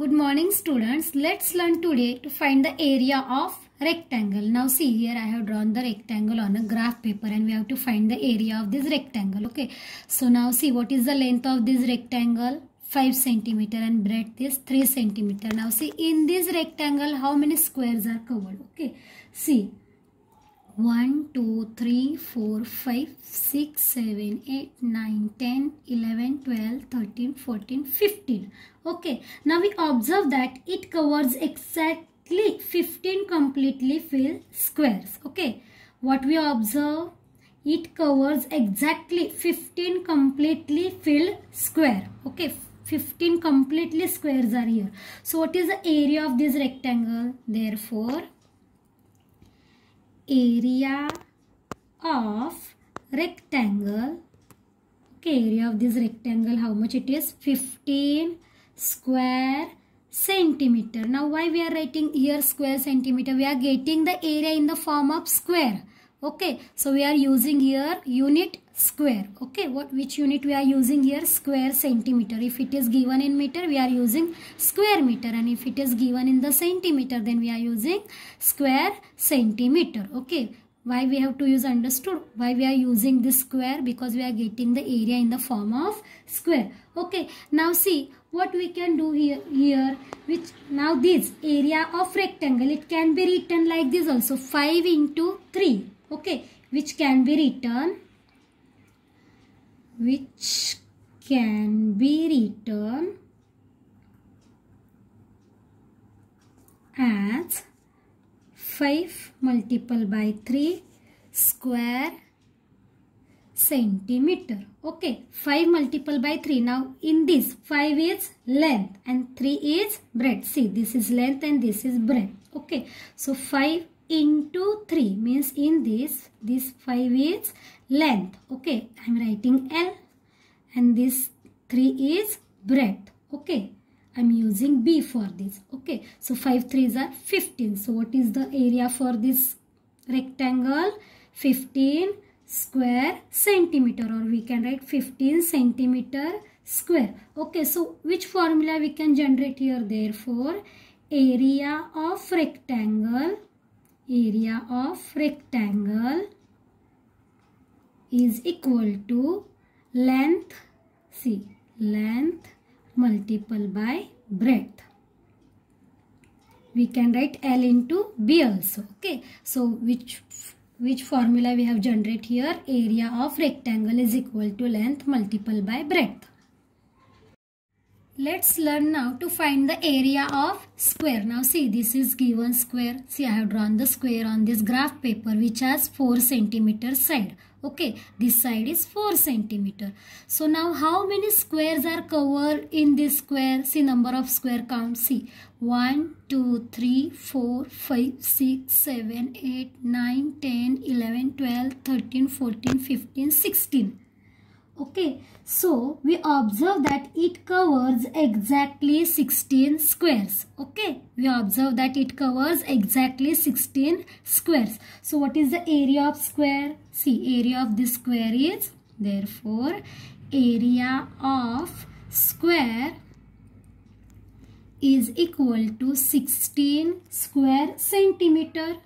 Good morning students. Let's learn today to find the area of rectangle. Now see here I have drawn the rectangle on a graph paper and we have to find the area of this rectangle. Okay. So now see what is the length of this rectangle? 5 centimeter and breadth is 3 centimeter. Now see in this rectangle how many squares are covered. Okay. See 1, 2, 3, 4, 5, 6, 7, 8, 9, 10, 11, 12, 13, 14, 15. Okay. Now we observe that it covers exactly 15 completely filled squares. Okay. What we observe? It covers exactly 15 completely filled square. Okay. 15 completely squares are here. So what is the area of this rectangle? Therefore, area of rectangle okay area of this rectangle how much it is 15 square centimeter now why we are writing here square centimeter we are getting the area in the form of square okay so we are using here unit square okay what which unit we are using here square centimeter if it is given in meter we are using square meter and if it is given in the centimeter then we are using square centimeter okay why we have to use understood why we are using this square because we are getting the area in the form of square okay now see what we can do here here which now this area of rectangle it can be written like this also 5 into 3 okay which can be written which can be written as 5 multiple by 3 square centimeter okay 5 multiple by 3 now in this 5 is length and 3 is breadth see this is length and this is breadth okay so 5 into 3 means in this this 5 is length okay i'm writing l and this 3 is breadth okay i'm using b for this okay so 5 3 are 15 so what is the area for this rectangle 15 square centimeter or we can write 15 centimeter square okay so which formula we can generate here therefore area of rectangle area of rectangle is equal to length C length multiple by breadth we can write L into B also okay so which which formula we have generated here area of rectangle is equal to length multiple by breadth Let's learn now to find the area of square. Now see this is given square. See I have drawn the square on this graph paper which has 4 centimeter side. Okay, this side is 4 centimeter. So now how many squares are covered in this square? See number of square count. See 1, 2, 3, 4, 5, 6, 7, 8, 9, 10, 11, 12, 13, 14, 15, 16. Okay, so we observe that it covers exactly 16 squares. Okay, we observe that it covers exactly 16 squares. So what is the area of square? See, area of this square is therefore area of square is equal to 16 square centimeter.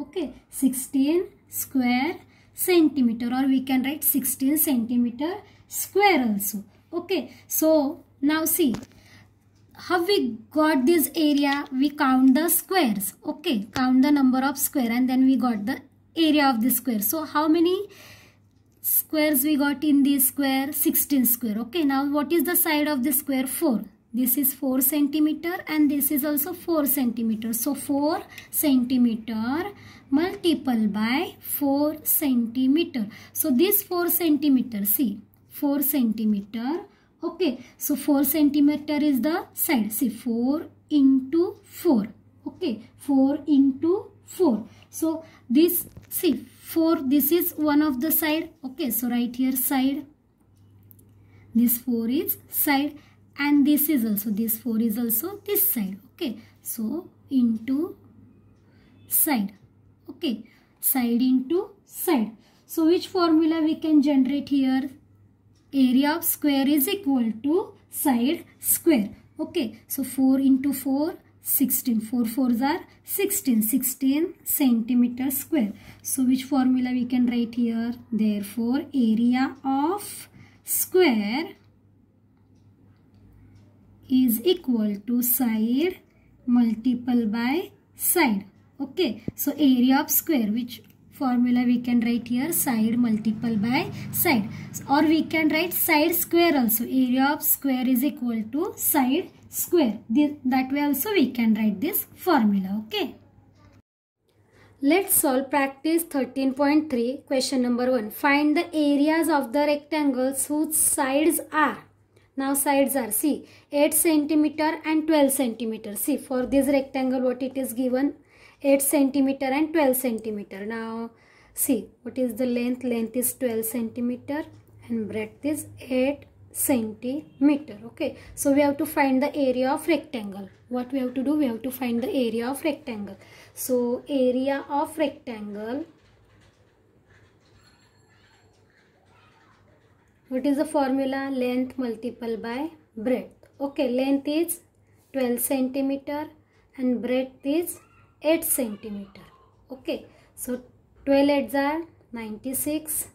Okay, 16 square centimeter or we can write 16 centimeter square also okay so now see how we got this area we count the squares okay count the number of square and then we got the area of the square so how many squares we got in this square 16 square okay now what is the side of the square 4 this is 4 centimeter and this is also 4 centimeter so 4 centimeter multiple by 4 centimeter so this 4 centimeter see 4 centimeter okay so 4 centimeter is the side see 4 into 4 okay 4 into 4 so this see 4 this is one of the side okay so right here side this 4 is side and this is also this 4 is also this side okay so into side okay side into side so which formula we can generate here area of square is equal to side square okay so 4 into 4 16 4 4s are 16 16 centimeter square so which formula we can write here therefore area of square is equal to side multiple by side. Okay, so area of square which formula we can write here side multiple by side or we can write side square also area of square is equal to side square this, that way also we can write this formula okay let's solve practice 13.3 question number 1 find the areas of the rectangles whose sides are now sides are c 8 centimeter and 12 centimeter. See for this rectangle what it is given 8 centimeter and 12 centimeter. Now see what is the length? Length is 12 centimeter and breadth is 8 centimeter. Okay. So we have to find the area of rectangle. What we have to do? We have to find the area of rectangle. So area of rectangle what is the formula length multiple by breadth okay length is 12 centimeter and breadth is 8 centimeter okay so 12 heads are 96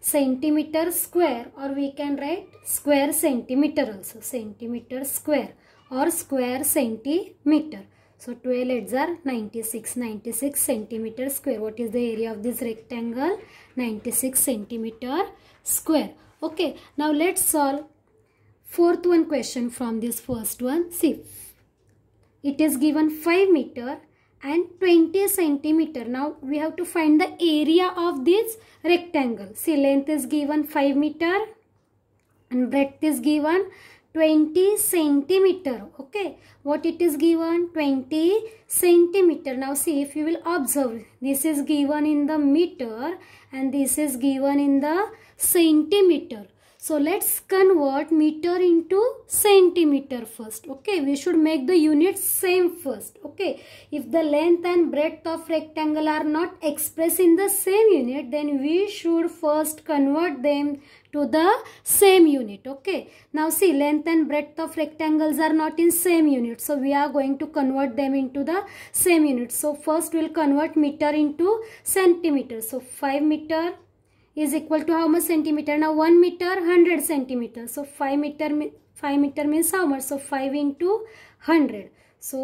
centimeter square or we can write square centimeter also centimeter square or square centimeter so 12 heads are 96 96 centimeter square what is the area of this rectangle 96 centimeter square okay now let's solve fourth one question from this first one see it is given 5 meter and 20 centimeter now we have to find the area of this rectangle see length is given 5 meter and breadth is given 20 centimeter okay what it is given 20 centimeter now see if you will observe this is given in the meter and this is given in the centimeter so let's convert meter into centimeter first okay we should make the units same first okay if the length and breadth of rectangle are not expressed in the same unit then we should first convert them to the same unit okay now see length and breadth of rectangles are not in same unit so we are going to convert them into the same unit so first we'll convert meter into centimeter so 5 meter is equal to how much centimeter now 1 meter 100 centimeter so 5 meter 5 meter means how much so 5 into 100 so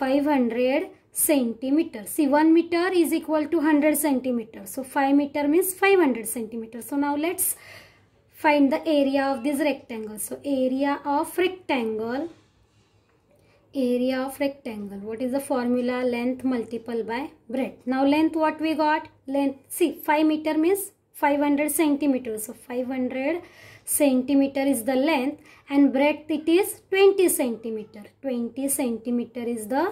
500 centimeter see 1 meter is equal to 100 centimeter so 5 meter means 500 centimeter so now let's find the area of this rectangle so area of rectangle area of rectangle what is the formula length multiple by breadth now length what we got length see 5 meter means 500 centimeter so 500 centimeter is the length and breadth it is 20 centimeter 20 centimeter is the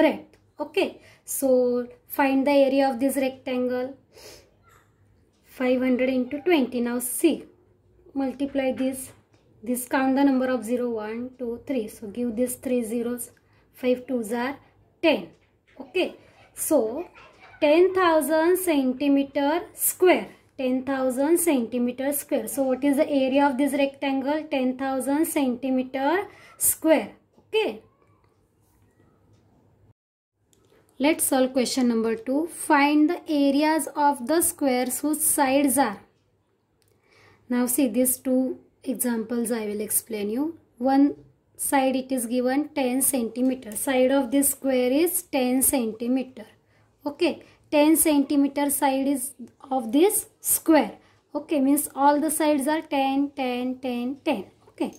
breadth okay so find the area of this rectangle 500 into 20 now see multiply this this count the number of 0 1 2 3 so give this three zeros 5 twos are 10 okay so 10000 centimeter square 10000 centimeter square so what is the area of this rectangle 10000 centimeter square okay let's solve question number 2 find the areas of the squares whose sides are now see these two examples i will explain you one side it is given 10 centimeter side of this square is 10 centimeter okay 10 centimeter side is of this square okay means all the sides are 10 10 10 10 okay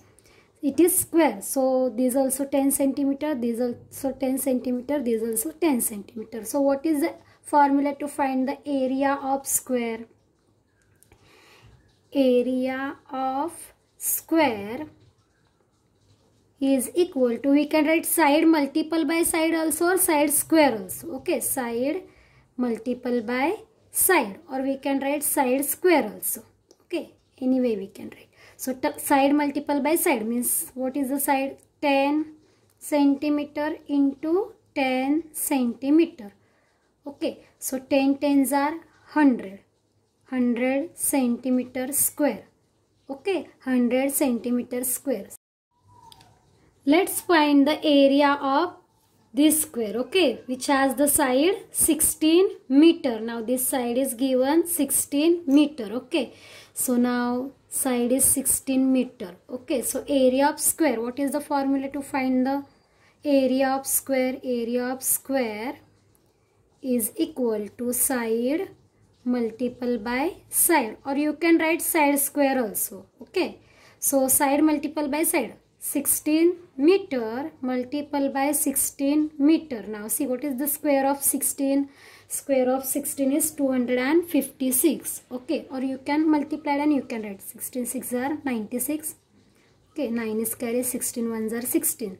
it is square so this also 10 centimeter This also 10 centimeter This also 10 centimeter so what is the formula to find the area of square area of square is equal to we can write side multiple by side also or side square also okay side multiple by side or we can write side square also okay anyway we can write so side multiple by side means what is the side 10 centimeter into 10 centimeter okay so 10 tens are 100 100 centimeter square. Okay, 100 centimeter square. Let's find the area of this square. Okay, which has the side 16 meter. Now this side is given 16 meter. Okay, so now side is 16 meter. Okay, so area of square. What is the formula to find the area of square? Area of square is equal to side multiple by side or you can write side square also okay so side multiple by side 16 meter multiple by 16 meter now see what is the square of 16 square of 16 is 256 okay or you can multiply and you can write 16 6 are 96 okay 9 is carry 16 ones are 16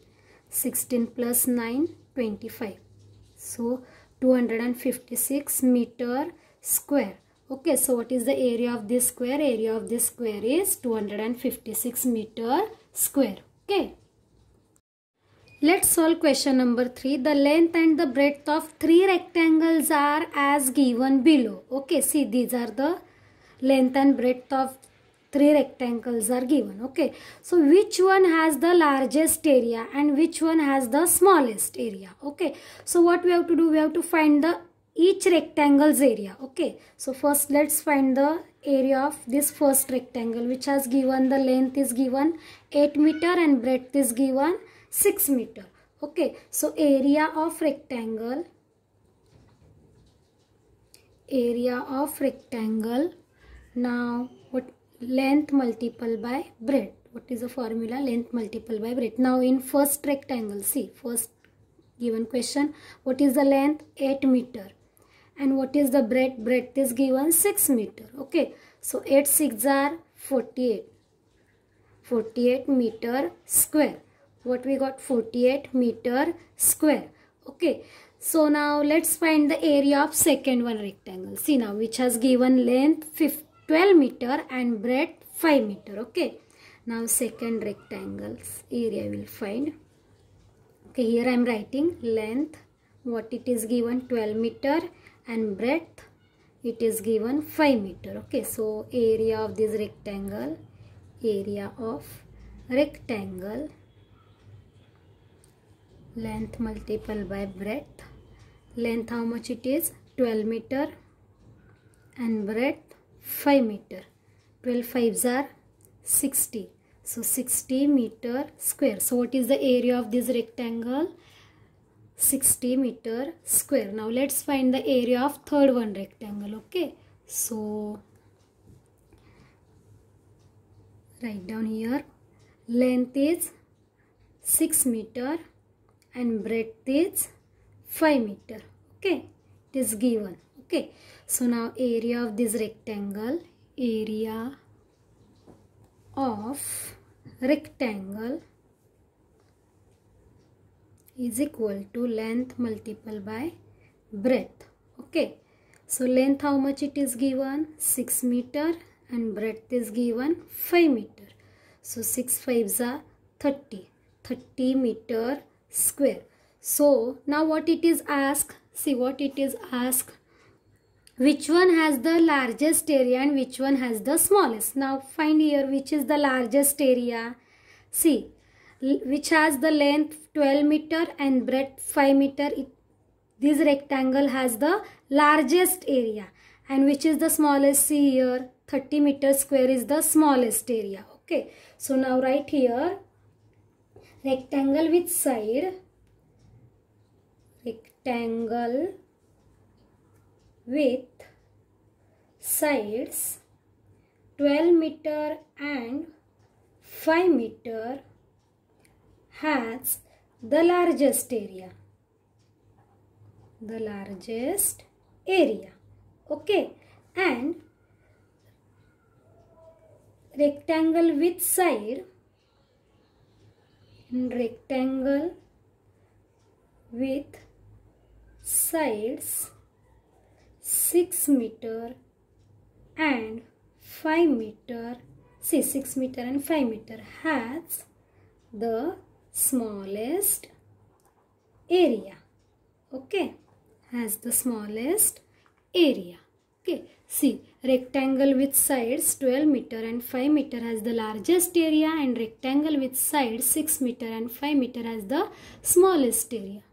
16 plus 9 25 so 256 meter square okay so what is the area of this square area of this square is 256 meter square okay let's solve question number 3 the length and the breadth of three rectangles are as given below okay see these are the length and breadth of three rectangles are given okay so which one has the largest area and which one has the smallest area okay so what we have to do we have to find the each rectangle's area okay so first let's find the area of this first rectangle which has given the length is given 8 meter and breadth is given 6 meter okay so area of rectangle area of rectangle now what length multiple by breadth what is the formula length multiple by breadth now in first rectangle see first given question what is the length 8 meter and what is the breadth breadth is given 6 meter okay so 8 6 are 48 48 meter square what we got 48 meter square okay so now let's find the area of second one rectangle see now which has given length 12 meter and breadth 5 meter okay now second rectangles area will find okay here i am writing length what it is given 12 meter and breadth it is given 5 meter okay so area of this rectangle area of rectangle length multiple by breadth length how much it is 12 meter and breadth 5 meter 12 fives are 60 so 60 meter square so what is the area of this rectangle 60 meter square. Now let's find the area of third one rectangle. Okay. So write down here length is 6 meter and breadth is 5 meter. Okay. It is given. Okay. So now area of this rectangle area of rectangle is equal to length multiple by breadth okay so length how much it is given 6 meter and breadth is given 5 meter so 6 5s are 30 30 meter square so now what it is asked see what it is asked which one has the largest area and which one has the smallest now find here which is the largest area see which has the length 12 meter and breadth 5 meter. It, this rectangle has the largest area and which is the smallest see here 30 meter square is the smallest area okay so now right here rectangle with side rectangle with sides 12 meter and 5 meter has the largest area. The largest area. Okay. And rectangle with side rectangle with sides 6 meter and 5 meter see 6 meter and 5 meter has the smallest area okay has the smallest area okay see rectangle with sides 12 meter and 5 meter has the largest area and rectangle with sides 6 meter and 5 meter has the smallest area